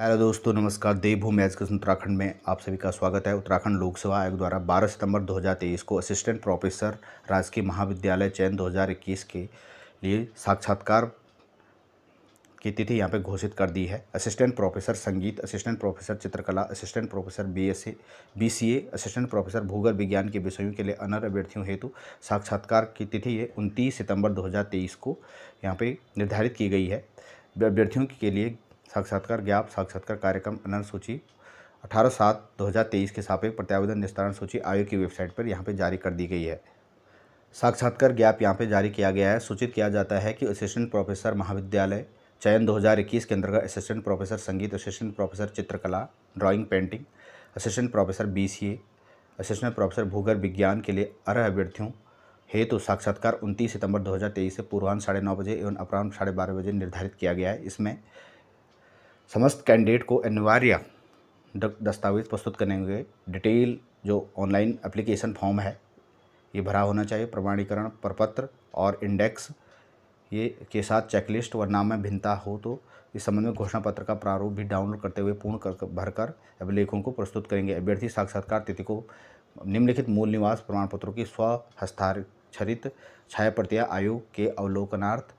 hello दोस्तों नमस्कार देवभूमि कृष्ण उत्तराखंड में आप सभी का स्वागत है उत्तराखंड लोक सेवा आयोग द्वारा 12 सितंबर 2023 को असिस्टेंट प्रोफेसर राजकीय महाविद्यालय चयन 2021 के लिए साक्षात्कार की तिथि यहाँ पे घोषित कर दी है असिस्टेंट प्रोफेसर संगीत असिस्टेंट प्रोफेसर चित्रकला assistant professor B S A assistant professor भूगर्भ विज्ञान के विषयों के लिए अनर अभ्यर्थियों हेतु साक्षात्कार की तिथि ये उनतीस सितम्बर दो को यहाँ पर निर्धारित की गई है अभ्यर्थियों के लिए साक्षात्कार ज्ञाप साक्षात्कार कार्यक्रम अनंत सूची अठारह सात दो हज़ार तेईस के सापेक्ष प्रत्यावेदन निस्तारण सूची आयोग की वेबसाइट पर यहाँ पर जारी कर दी गई है साक्षात्कार ज्ञाप यहाँ पर जारी किया गया है सूचित किया जाता है कि असिस्टेंट प्रोफेसर महाविद्यालय चयन 2021 के अंतर्गत असिस्टेंट प्रोफेसर संगीत असिस्टेंट प्रोफेसर चित्रकला drawing painting assistant professor BCA assistant professor भूगर्भ विज्ञान के लिए अर्ह अभ्यर्थियों हेतु तो साक्षात्कार 29 सितंबर 2023 से पूर्वान्ह साढ़े नौ बजे एवं अपराह्न साढ़े बारह बजे निर्धारित किया गया है इसमें समस्त कैंडिडेट को अनिवार्य दस्तावेज प्रस्तुत करेंगे डिटेल जो ऑनलाइन एप्लीकेशन फॉर्म है ये भरा होना चाहिए प्रमाणीकरण प्रपत्र और इंडेक्स ये के साथ चेकलिस्ट व नाम में भिन्नता हो तो इस संबंध में घोषणा पत्र का प्रारूप भी डाउनलोड करते हुए पूर्ण कर भरकर अभिलेखों को प्रस्तुत करेंगे अभ्यर्थी साक्षात्कार तिथि को निम्नलिखित मूल निवास प्रमाण पत्रों की स्व हस्ताक्षरित छाया प्रतियाँ आयोग के अवलोकनार्थ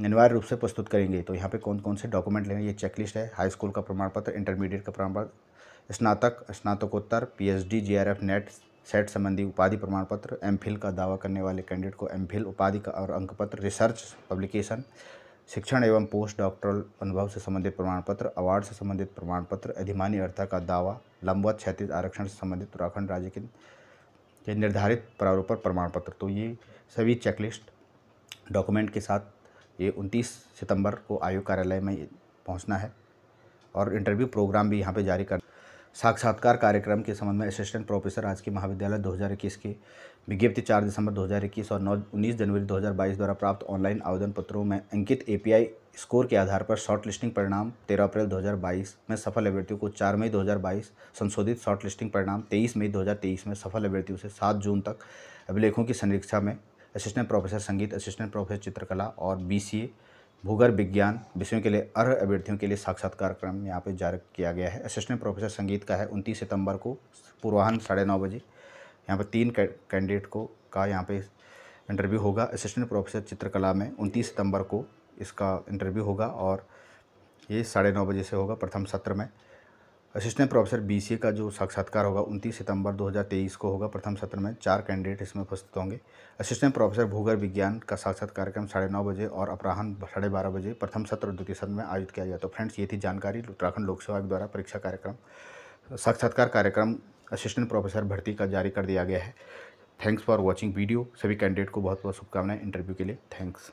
अनिवार्य रूप से प्रस्तुत करेंगे तो यहाँ पे कौन कौन से डॉक्यूमेंट लेंगे ये चेकलिस्ट है हाई स्कूल का प्रमाण पत्र इंटरमीडिएट का प्रमाण पत्र स्नातक स्नातकोत्तर P H D G R F NET SET संबंधी उपाधि प्रमाण पत्र एम फिल का दावा करने वाले कैंडिडेट को एम फिल उपाधि का और अंक पत्र रिसर्च पब्लिकेशन शिक्षण एवं पोस्ट डॉक्टरल अनुभव से संबंधित प्रमाण पत्र अवार्ड से संबंधित प्रमाण पत्र अधिमानी अर्था का दावा लंबवत क्षैतिज आरक्षण से संबंधित उत्तराखंड राज्य के निर्धारित प्रारूप पर प्रमाण पत्र तो ये सभी चेकलिस्ट डॉक्यूमेंट के साथ ये 29 सितंबर को आयोग कार्यालय में पहुंचना है और इंटरव्यू प्रोग्राम भी यहाँ पे जारी कर साक्षात्कार कार्यक्रम के संबंध में असिस्टेंट प्रोफेसर आज के महाविद्यालय 2021 के विज्ञप्ति 4 दिसंबर 2021 और 9 19 जनवरी 2022 द्वारा प्राप्त ऑनलाइन आवेदन पत्रों में अंकित आई स्कोर के आधार पर शॉर्ट लिस्टिंग परिणाम तेरह अप्रैल बाईस में सफल अभ्यर्थियों को चार मई बाईस संशोधित शॉर्ट लिस्टिंग परिणाम तेईस मई तेईस में सफल अभ्यर्थियों से सात जून तक अभिलेखों की संरीक्षा में असिस्टेंट प्रोफेसर संगीत असिस्टेंट प्रोफेसर चित्रकला और बीसीए भूगर्भ विज्ञान विषयों के लिए अर्ह अभ्यर्थियों के लिए साक्षात कार्यक्रम यहाँ पर जारी किया गया है असिस्टेंट प्रोफेसर संगीत का है उनतीस सितंबर को पूर्वाहन साढ़े नौ बजे यहाँ पर तीन कैंडिडेट को का यहाँ पे इंटरव्यू होगा असिस्टेंट प्रोफेसर चित्रकला में उनतीस सितंबर को इसका इंटरव्यू होगा और ये साढ़े नौ बजे से होगा प्रथम सत्र में असिस्टेंट प्रोफेसर बीसीए का जो साक्षात्कार होगा 29 सितंबर 2023 को होगा प्रथम सत्र में चार कैंडिडेट इसमें उपस्थित होंगे असिस्टेंट प्रोफेसर भूगर विज्ञान का साक्षात कार्यक्रम साढ़े नौ बजे और अपराहन साढ़े बारह बजे प्रथम सत्र और द्वितीय सत्र में आयोजित किया गया तो फ्रेंड्स ये थी जानकारी उत्तराखंड लोक सेवा द्वारा परीक्षा कार्यक्रम साक्षात्कार कार्यक्रम असिस्टेंट प्रोफेसर भर्ती का जारी कर दिया गया है थैंक्स फॉर वॉचिंग वीडियो सभी कैंडिडेट को बहुत बहुत शुभकामनाएं इंटरव्यू के लिए थैंक्स